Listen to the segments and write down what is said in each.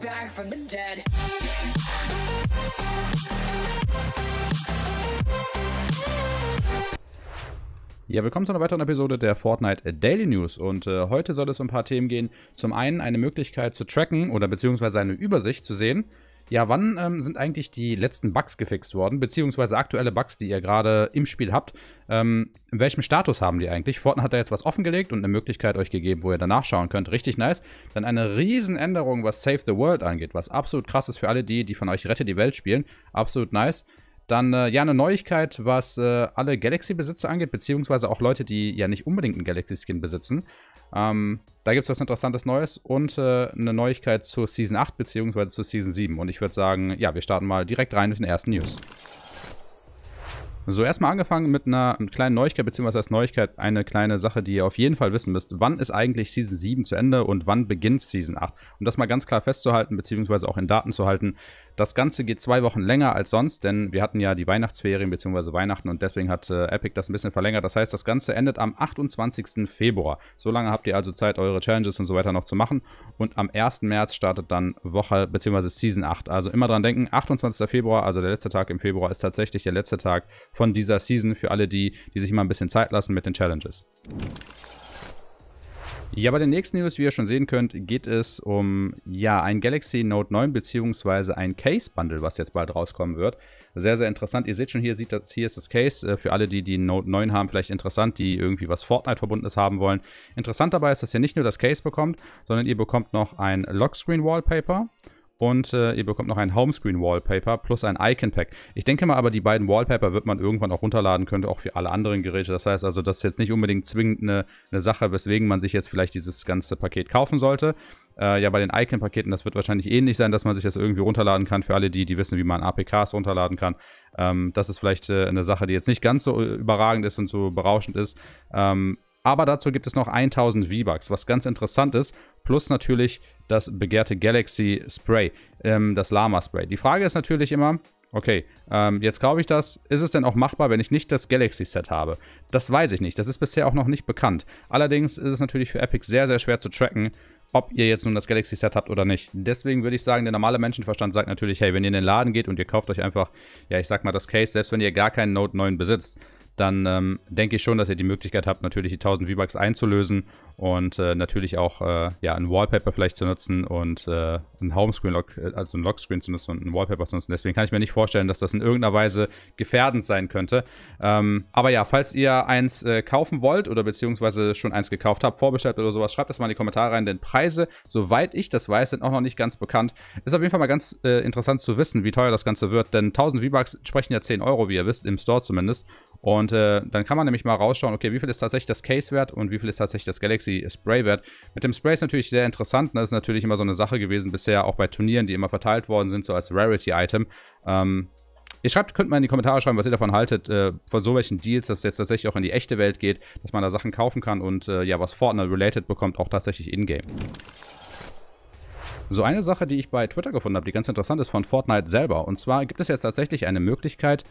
back from the dead. Ja, willkommen zu einer weiteren Episode der Fortnite Daily News. Und äh, heute soll es um ein paar Themen gehen. Zum einen eine Möglichkeit zu tracken oder beziehungsweise eine Übersicht zu sehen, ja, wann ähm, sind eigentlich die letzten Bugs gefixt worden, beziehungsweise aktuelle Bugs, die ihr gerade im Spiel habt? Ähm, in welchem Status haben die eigentlich? Fortnite hat da jetzt was offengelegt und eine Möglichkeit euch gegeben, wo ihr danach schauen könnt. Richtig nice. Dann eine Riesenänderung, was Save the World angeht, was absolut krass ist für alle die, die von euch Rette die Welt spielen. Absolut nice. Dann äh, ja eine Neuigkeit, was äh, alle Galaxy-Besitzer angeht, beziehungsweise auch Leute, die ja nicht unbedingt einen Galaxy-Skin besitzen. Ähm, da gibt es was Interessantes Neues und äh, eine Neuigkeit zur Season 8 bzw. zur Season 7. Und ich würde sagen, ja, wir starten mal direkt rein mit den ersten News. So, erstmal angefangen mit einer kleinen Neuigkeit, beziehungsweise als Neuigkeit eine kleine Sache, die ihr auf jeden Fall wissen müsst. Wann ist eigentlich Season 7 zu Ende und wann beginnt Season 8? Um das mal ganz klar festzuhalten, beziehungsweise auch in Daten zu halten. Das Ganze geht zwei Wochen länger als sonst, denn wir hatten ja die Weihnachtsferien, beziehungsweise Weihnachten und deswegen hat äh, Epic das ein bisschen verlängert. Das heißt, das Ganze endet am 28. Februar. So lange habt ihr also Zeit, eure Challenges und so weiter noch zu machen. Und am 1. März startet dann Woche, beziehungsweise Season 8. Also immer dran denken, 28. Februar, also der letzte Tag im Februar, ist tatsächlich der letzte Tag von dieser Season für alle die, die sich mal ein bisschen Zeit lassen mit den Challenges. Ja, bei den nächsten News, wie ihr schon sehen könnt, geht es um ja, ein Galaxy Note 9 beziehungsweise ein Case Bundle, was jetzt bald rauskommen wird. Sehr, sehr interessant. Ihr seht schon hier, sieht das, hier ist das Case. Äh, für alle, die die Note 9 haben, vielleicht interessant, die irgendwie was Fortnite verbundenes haben wollen. Interessant dabei ist, dass ihr nicht nur das Case bekommt, sondern ihr bekommt noch ein Lockscreen Wallpaper. Und äh, ihr bekommt noch ein Homescreen-Wallpaper plus ein Icon-Pack. Ich denke mal aber, die beiden Wallpaper wird man irgendwann auch runterladen können, auch für alle anderen Geräte. Das heißt also, das ist jetzt nicht unbedingt zwingend eine, eine Sache, weswegen man sich jetzt vielleicht dieses ganze Paket kaufen sollte. Äh, ja, bei den Icon-Paketen, das wird wahrscheinlich ähnlich sein, dass man sich das irgendwie runterladen kann. Für alle die, die wissen, wie man APKs runterladen kann. Ähm, das ist vielleicht äh, eine Sache, die jetzt nicht ganz so äh, überragend ist und so berauschend ist. Ähm, aber dazu gibt es noch 1000 V-Bucks, was ganz interessant ist, plus natürlich das begehrte Galaxy Spray, ähm, das Lama Spray. Die Frage ist natürlich immer, okay, ähm, jetzt kaufe ich das, ist es denn auch machbar, wenn ich nicht das Galaxy Set habe? Das weiß ich nicht, das ist bisher auch noch nicht bekannt. Allerdings ist es natürlich für Epic sehr, sehr schwer zu tracken, ob ihr jetzt nun das Galaxy Set habt oder nicht. Deswegen würde ich sagen, der normale Menschenverstand sagt natürlich, hey, wenn ihr in den Laden geht und ihr kauft euch einfach, ja, ich sag mal das Case, selbst wenn ihr gar keinen Note 9 besitzt, dann ähm, denke ich schon, dass ihr die Möglichkeit habt, natürlich die 1000 V-Bucks einzulösen und äh, natürlich auch äh, ja, ein Wallpaper vielleicht zu nutzen und äh, ein Homescreen, Lock, äh, also ein Lockscreen zu nutzen und ein Wallpaper zu nutzen. Deswegen kann ich mir nicht vorstellen, dass das in irgendeiner Weise gefährdend sein könnte. Ähm, aber ja, falls ihr eins äh, kaufen wollt oder beziehungsweise schon eins gekauft habt, vorbestellt oder sowas, schreibt das mal in die Kommentare rein, denn Preise, soweit ich das weiß, sind auch noch nicht ganz bekannt. Ist auf jeden Fall mal ganz äh, interessant zu wissen, wie teuer das Ganze wird, denn 1000 V-Bucks sprechen ja 10 Euro, wie ihr wisst, im Store zumindest. Und dann kann man nämlich mal rausschauen, okay, wie viel ist tatsächlich das Case wert und wie viel ist tatsächlich das Galaxy Legacy Spraywert. Mit dem Spray ist natürlich sehr interessant. Das ne? ist natürlich immer so eine Sache gewesen bisher, auch bei Turnieren, die immer verteilt worden sind, so als Rarity-Item. Ähm, Ihr schreibt, könnt mal in die Kommentare schreiben, was ihr davon haltet, äh, von so welchen Deals, dass es jetzt tatsächlich auch in die echte Welt geht, dass man da Sachen kaufen kann und äh, ja, was Fortnite related bekommt, auch tatsächlich in-game. So eine Sache, die ich bei Twitter gefunden habe, die ganz interessant ist, von Fortnite selber. Und zwar gibt es jetzt tatsächlich eine Möglichkeit,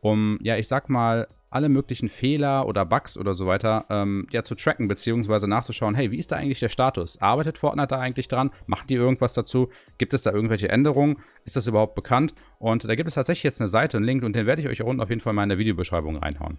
um, ja, ich sag mal, alle möglichen Fehler oder Bugs oder so weiter ähm, ja, zu tracken, beziehungsweise nachzuschauen, hey, wie ist da eigentlich der Status? Arbeitet Fortnite da eigentlich dran? Macht die irgendwas dazu? Gibt es da irgendwelche Änderungen? Ist das überhaupt bekannt? Und da gibt es tatsächlich jetzt eine Seite, einen Link und den werde ich euch unten auf jeden Fall mal in der Videobeschreibung reinhauen.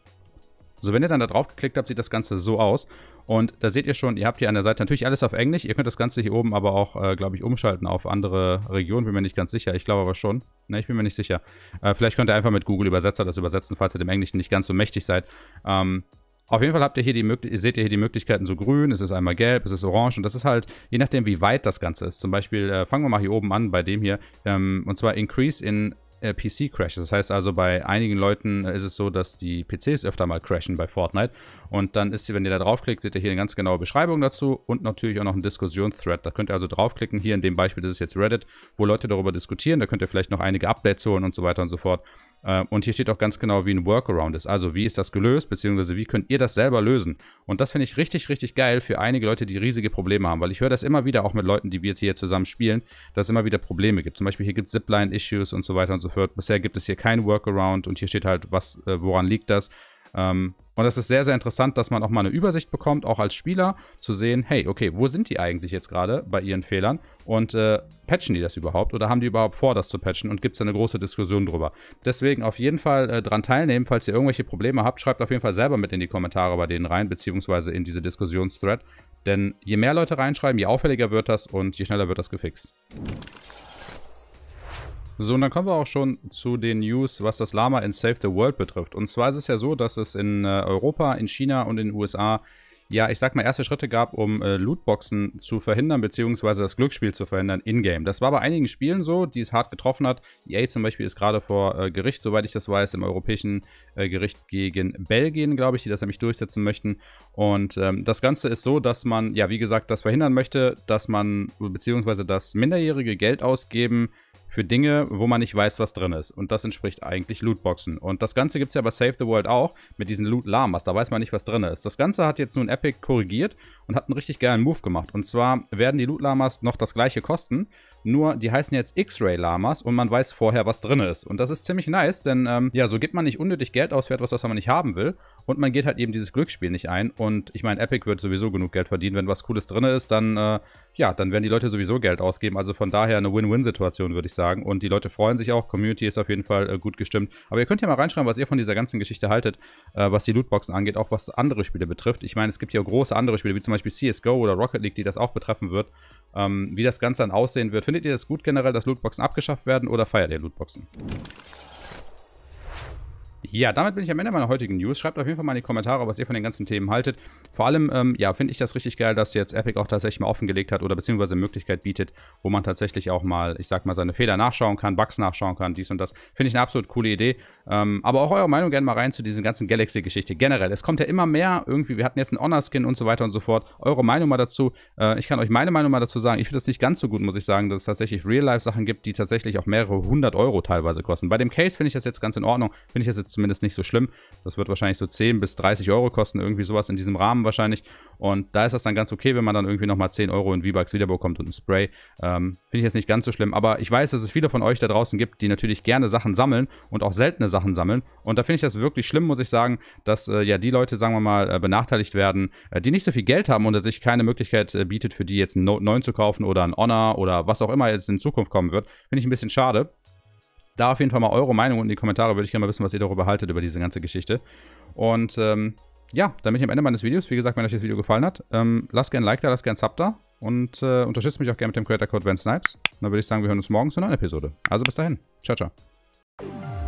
So, also wenn ihr dann da drauf geklickt habt, sieht das Ganze so aus. Und da seht ihr schon, ihr habt hier an der Seite natürlich alles auf Englisch. Ihr könnt das Ganze hier oben aber auch, äh, glaube ich, umschalten auf andere Regionen. Bin mir nicht ganz sicher. Ich glaube aber schon. Ne, ich bin mir nicht sicher. Äh, vielleicht könnt ihr einfach mit Google Übersetzer das übersetzen, falls ihr dem Englischen nicht ganz so mächtig seid. Ähm, auf jeden Fall habt ihr hier die seht ihr hier die Möglichkeiten so grün, es ist einmal gelb, es ist orange und das ist halt, je nachdem wie weit das Ganze ist. Zum Beispiel, äh, fangen wir mal hier oben an bei dem hier, ähm, und zwar Increase in äh, PC-Crashes. Das heißt also, bei einigen Leuten äh, ist es so, dass die PCs öfter mal crashen bei Fortnite. Und dann ist, wenn ihr da draufklickt, seht ihr hier eine ganz genaue Beschreibung dazu und natürlich auch noch einen Diskussion-Thread. Da könnt ihr also draufklicken. Hier in dem Beispiel, das ist jetzt Reddit, wo Leute darüber diskutieren. Da könnt ihr vielleicht noch einige Updates holen und so weiter und so fort. Äh, und hier steht auch ganz genau, wie ein Workaround ist. Also wie ist das gelöst, beziehungsweise wie könnt ihr das selber lösen? Und das finde ich richtig, richtig geil für einige Leute, die riesige Probleme haben. Weil ich höre das immer wieder auch mit Leuten, die wir hier zusammen spielen, dass es immer wieder Probleme gibt. Zum Beispiel hier gibt es Zipline-Issues und so weiter und so fort. Bisher gibt es hier keinen Workaround und hier steht halt, was, äh, woran liegt das? Ähm, und das ist sehr, sehr interessant, dass man auch mal eine Übersicht bekommt, auch als Spieler, zu sehen, hey, okay, wo sind die eigentlich jetzt gerade bei ihren Fehlern und äh, patchen die das überhaupt oder haben die überhaupt vor, das zu patchen und gibt es da eine große Diskussion drüber. Deswegen auf jeden Fall äh, dran teilnehmen, falls ihr irgendwelche Probleme habt, schreibt auf jeden Fall selber mit in die Kommentare bei denen rein, beziehungsweise in diese Diskussionsthread, denn je mehr Leute reinschreiben, je auffälliger wird das und je schneller wird das gefixt. So, und dann kommen wir auch schon zu den News, was das Lama in Save the World betrifft. Und zwar ist es ja so, dass es in äh, Europa, in China und in den USA ja, ich sag mal, erste Schritte gab, um äh, Lootboxen zu verhindern, beziehungsweise das Glücksspiel zu verhindern in-game. Das war bei einigen Spielen so, die es hart getroffen hat. EA zum Beispiel ist gerade vor äh, Gericht, soweit ich das weiß, im Europäischen äh, Gericht gegen Belgien, glaube ich, die das nämlich durchsetzen möchten. Und ähm, das Ganze ist so, dass man, ja, wie gesagt, das verhindern möchte, dass man, beziehungsweise dass Minderjährige Geld ausgeben für Dinge, wo man nicht weiß, was drin ist. Und das entspricht eigentlich Lootboxen. Und das Ganze gibt es ja bei Save the World auch mit diesen Loot Lamas. Da weiß man nicht, was drin ist. Das Ganze hat jetzt nun Epic korrigiert und hat einen richtig geilen Move gemacht. Und zwar werden die Loot Lamas noch das gleiche kosten, nur die heißen jetzt X-Ray Lamas und man weiß vorher, was drin ist. Und das ist ziemlich nice, denn ähm, ja, so gibt man nicht unnötig Geld Geld aus für was man nicht haben will. Und man geht halt eben dieses Glücksspiel nicht ein. Und ich meine, Epic wird sowieso genug Geld verdienen. Wenn was Cooles drin ist, dann, äh, ja, dann werden die Leute sowieso Geld ausgeben. Also von daher eine Win-Win-Situation, würde ich sagen. Und die Leute freuen sich auch. Community ist auf jeden Fall äh, gut gestimmt. Aber ihr könnt ja mal reinschreiben, was ihr von dieser ganzen Geschichte haltet, äh, was die Lootboxen angeht, auch was andere Spiele betrifft. Ich meine, es gibt ja große andere Spiele, wie zum Beispiel CSGO oder Rocket League, die das auch betreffen wird. Ähm, wie das Ganze dann aussehen wird. Findet ihr das gut generell, dass Lootboxen abgeschafft werden oder feiert ihr Lootboxen? Ja, damit bin ich am Ende meiner heutigen News. Schreibt auf jeden Fall mal in die Kommentare, was ihr von den ganzen Themen haltet. Vor allem, ähm, ja, finde ich das richtig geil, dass jetzt Epic auch tatsächlich mal offengelegt hat oder beziehungsweise eine Möglichkeit bietet, wo man tatsächlich auch mal, ich sag mal, seine Fehler nachschauen kann, Bugs nachschauen kann, dies und das. Finde ich eine absolut coole Idee. Ähm, aber auch eure Meinung gerne mal rein zu diesen ganzen Galaxy-Geschichte generell. Es kommt ja immer mehr irgendwie, wir hatten jetzt einen Honor-Skin und so weiter und so fort. Eure Meinung mal dazu. Äh, ich kann euch meine Meinung mal dazu sagen. Ich finde das nicht ganz so gut, muss ich sagen, dass es tatsächlich Real-Life-Sachen gibt, die tatsächlich auch mehrere hundert Euro teilweise kosten. Bei dem Case finde ich das jetzt ganz in Ordnung. Finde ich das jetzt zumindest nicht so schlimm. Das wird wahrscheinlich so 10 bis 30 Euro kosten, irgendwie sowas in diesem Rahmen wahrscheinlich. Und da ist das dann ganz okay, wenn man dann irgendwie nochmal 10 Euro in V-Bucks wiederbekommt und ein Spray. Ähm, Finde ich jetzt nicht ganz so schlimm, aber ich weiß, dass es viele von euch da draußen gibt, die natürlich gerne Sachen sammeln und auch seltene Sachen sammeln. Und da finde ich das wirklich schlimm, muss ich sagen, dass äh, ja die Leute, sagen wir mal, äh, benachteiligt werden, äh, die nicht so viel Geld haben und sich keine Möglichkeit äh, bietet, für die jetzt einen Note 9 zu kaufen oder ein Honor oder was auch immer jetzt in Zukunft kommen wird. Finde ich ein bisschen schade. Da auf jeden Fall mal eure Meinung in die Kommentare. Würde ich gerne mal wissen, was ihr darüber haltet, über diese ganze Geschichte. Und ähm, ja, bin ich am Ende meines Videos. Wie gesagt, wenn euch das Video gefallen hat, ähm, lasst gerne ein Like da, lasst gerne ein Sub da. Und äh, unterstützt mich auch gerne mit dem Creator Code Van Snipes. dann würde ich sagen, wir hören uns morgen zu einer neuen Episode. Also bis dahin. Ciao, ciao.